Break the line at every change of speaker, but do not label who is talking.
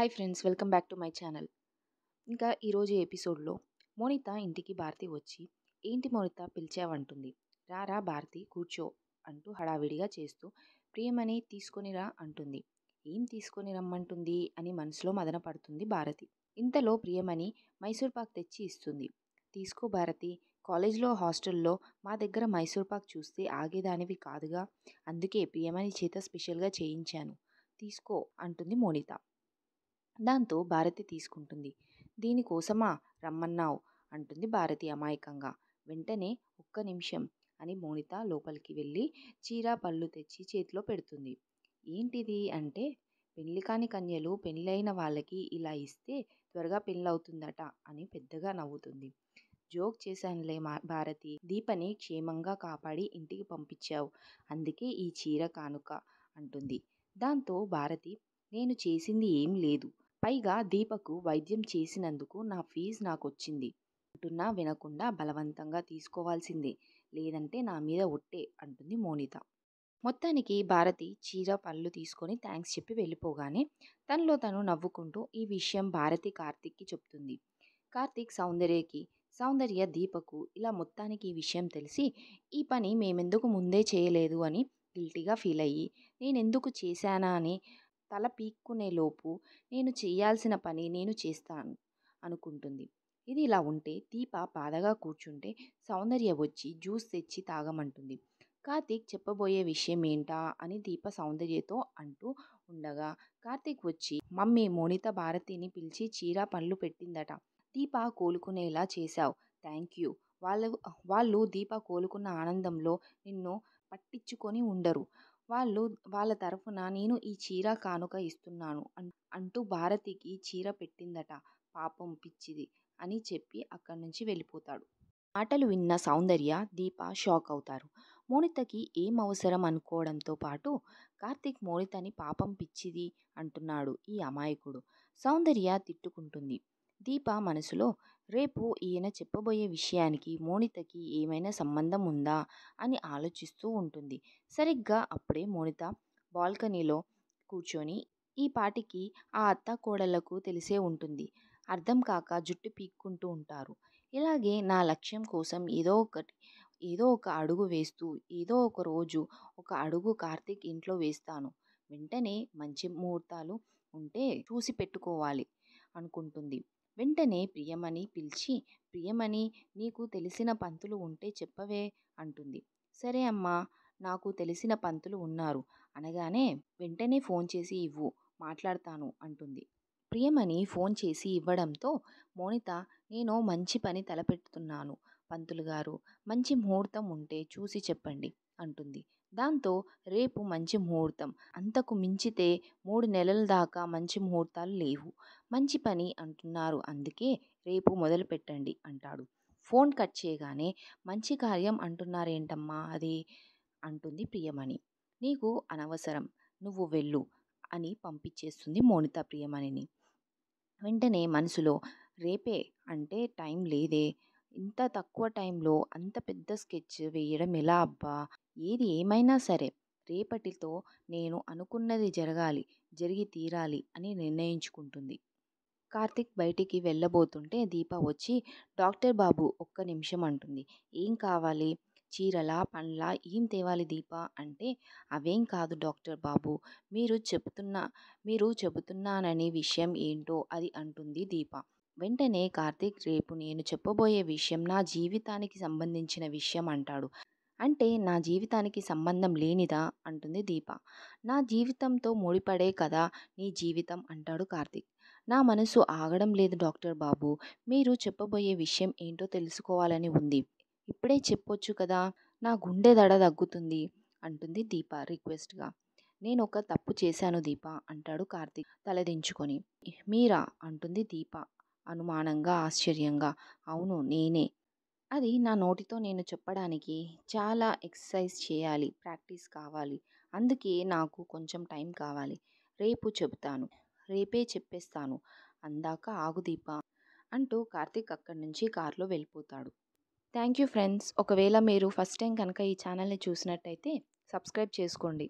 hi friends welcome back to my channel ఇంకా ఈరోజు ఎపిసోడ్లో మోనిత ఇంటికి భారతి వచ్చి ఏంటి మోనిత పిలిచావంటుంది రారా భారతి కూర్చో అంటూ హడావిడిగా చేస్తూ ప్రియమని తీసుకొని రా అంటుంది ఏం తీసుకొని రమ్మంటుంది అని మనసులో మదన పడుతుంది భారతి ఇంతలో ప్రియమణి మైసూర్ పాక్ తెచ్చి ఇస్తుంది తీసుకో భారతి కాలేజ్లో హాస్టల్లో మా దగ్గర మైసూర్ పాక్ చూస్తే ఆగేదానివి కాదుగా అందుకే ప్రియమణి చేత స్పెషల్గా చేయించాను తీసుకో అంటుంది మోనిత దాంతో భారతి తీసుకుంటుంది దీనికోసమా రమ్మన్నావు అంటుంది భారతి అమాయకంగా వెంటనే ఒక్క నిమిషం అని మోనిత లోపలికి వెళ్ళి చీర పళ్ళు తెచ్చి చేతిలో పెడుతుంది ఏంటిది అంటే పెళ్లి కాని కన్యలు పెళ్ళైన వాళ్ళకి ఇలా ఇస్తే త్వరగా పెళ్ళవుతుందట అని పెద్దగా నవ్వుతుంది జోక్ చేశానులే మా భారతి దీపని క్షేమంగా కాపాడి ఇంటికి పంపించావు అందుకే ఈ చీర కానుక అంటుంది దాంతో భారతి నేను చేసింది ఏం లేదు పైగా దీపకు వైద్యం చేసినందుకు నా ఫీజు నాకొచ్చింది అంటున్నా వినకుండా బలవంతంగా తీసుకోవాల్సిందే లేదంటే నా మీద ఒట్టే అంటుంది మోనిత మొత్తానికి భారతి చీర పళ్ళు తీసుకొని థ్యాంక్స్ చెప్పి వెళ్ళిపోగానే తనలో తను నవ్వుకుంటూ ఈ విషయం భారతి కార్తిక్కి చెప్తుంది కార్తిక్ సౌందర్యకి సౌందర్య దీపకు ఇలా మొత్తానికి ఈ విషయం తెలిసి ఈ పని మేమెందుకు ముందే చేయలేదు అని గిల్టీగా ఫీల్ అయ్యి నేనెందుకు చేశానా అని తల పీక్కునేలోపు నేను చేయాల్సిన పని నేను చేస్తాను అనుకుంటుంది ఇది ఇలా ఉంటే దీప బాధగా కూర్చుంటే సౌందర్య వచ్చి జ్యూస్ తెచ్చి తాగమంటుంది కార్తీక్ చెప్పబోయే విషయం ఏంటా అని దీప సౌందర్యతో అంటూ ఉండగా కార్తీక్ వచ్చి మమ్మీ మోనిత భారతిని పిలిచి చీర పనులు పెట్టిందట దీప కోలుకునేలా చేశావు థ్యాంక్ యూ వాళ్ళు వాళ్ళు దీప కోలుకున్న ఆనందంలో నిన్ను పట్టించుకొని ఉండరు వాళ్ళు వాళ్ళ తరఫున నేను ఈ చీర కానుక ఇస్తున్నాను అంటూ భారతికి చీర పెట్టిందట పాపం పిచ్చిది అని చెప్పి అక్కడి నుంచి వెళ్ళిపోతాడు మాటలు విన్న సౌందర్య దీప షాక్ అవుతారు మోనితకి ఏం అవసరం అనుకోవడంతో పాటు కార్తిక్ మోనితని పాపం పిచ్చిది అంటున్నాడు ఈ అమాయకుడు సౌందర్య తిట్టుకుంటుంది దీప మనసులో రేపు ఈయన చెప్పబోయే విషయానికి మోనితకి ఏమైనా సంబంధం ఉందా అని ఆలోచిస్తూ ఉంటుంది సరిగ్గా అప్పుడే మోనిత బాల్కనీలో కూర్చొని ఈ పాటికి ఆ అత్త తెలిసే ఉంటుంది అర్థం కాక జుట్టు పీక్కుంటూ ఉంటారు ఇలాగే నా లక్ష్యం కోసం ఏదో ఒకటి ఏదో ఒక అడుగు వేస్తూ ఏదో ఒక రోజు ఒక అడుగు కార్తీక్ ఇంట్లో వేస్తాను వెంటనే మంచి ముహూర్తాలు ఉంటే చూసి పెట్టుకోవాలి అనుకుంటుంది వెంటనే ప్రియమణి పిలిచి ప్రియమణి నీకు తెలిసిన పంతులు ఉంటే చెప్పవే అంటుంది సరే అమ్మా నాకు తెలిసిన పంతులు ఉన్నారు అనగానే వెంటనే ఫోన్ చేసి ఇవ్వు మాట్లాడతాను అంటుంది ప్రియమణి ఫోన్ చేసి ఇవ్వడంతో మోనిత నేను మంచి పని తలపెట్టుతున్నాను పంతులు గారు మంచి ముహూర్తం ఉంటే చూసి చెప్పండి అంటుంది దాంతో రేపు మంచి ముహూర్తం అంతకు మించితే మూడు నెలల దాకా మంచి ముహూర్తాలు లేవు మంచి పని అంటున్నారు అందుకే రేపు మొదలు పెట్టండి అంటాడు ఫోన్ కట్ చేయగానే మంచి కార్యం అంటున్నారేంటమ్మా అది అంటుంది ప్రియమణి నీకు అనవసరం నువ్వు వెళ్ళు అని పంపించేస్తుంది మోనిత ప్రియమణిని వెంటనే మనసులో రేపే అంటే టైం లేదే ఇంత తక్కువ టైంలో అంత పెద్ద స్కెచ్ వేయడం ఎలా అబ్బా ఏది ఏమైనా సరే రేపటితో నేను అనుకున్నది జరగాలి జరిగి తీరాలి అని నిర్ణయించుకుంటుంది కార్తిక్ బయటికి వెళ్ళబోతుంటే దీప వచ్చి డాక్టర్ బాబు ఒక్క నిమిషం అంటుంది ఏం కావాలి చీరలా పండ్ల ఏం తేవాలి దీప అంటే అవేం కాదు డాక్టర్ బాబు మీరు చెబుతున్న మీరు చెబుతున్నాననే విషయం ఏంటో అది అంటుంది దీప వెంటనే కార్తీక్ రేపు నేను చెప్పబోయే విషయం నా జీవితానికి సంబంధించిన విషయం అంటాడు అంటే నా జీవితానికి సంబంధం లేనిదా అంటుంది దీప నా జీవితంతో ముడిపడే కదా నీ జీవితం అంటాడు కార్తిక్ నా మనసు ఆగడం లేదు డాక్టర్ బాబు మీరు చెప్పబోయే విషయం ఏంటో తెలుసుకోవాలని ఉంది ఇప్పుడే చెప్పొచ్చు కదా నా గుండె దడ తగ్గుతుంది అంటుంది దీప రిక్వెస్ట్గా నేను ఒక తప్పు చేశాను దీప అంటాడు కార్తిక్ తలదించుకొని మీరా అంటుంది దీప అనుమానంగా ఆశ్చర్యంగా అవును నేనే అది నా నోటితో నేను చెప్పడానికి చాలా ఎక్సర్సైజ్ చేయాలి ప్రాక్టీస్ కావాలి అందుకే నాకు కొంచెం టైం కావాలి రేపు చెబుతాను రేపే చెప్పేస్తాను అందాక ఆగుదీప అంటూ కార్తీక్ అక్కడి నుంచి కారులో వెళ్ళిపోతాడు థ్యాంక్ యూ ఫ్రెండ్స్ ఒకవేళ మీరు ఫస్ట్ టైం కనుక ఈ ఛానల్ని చూసినట్టయితే సబ్స్క్రైబ్ చేసుకోండి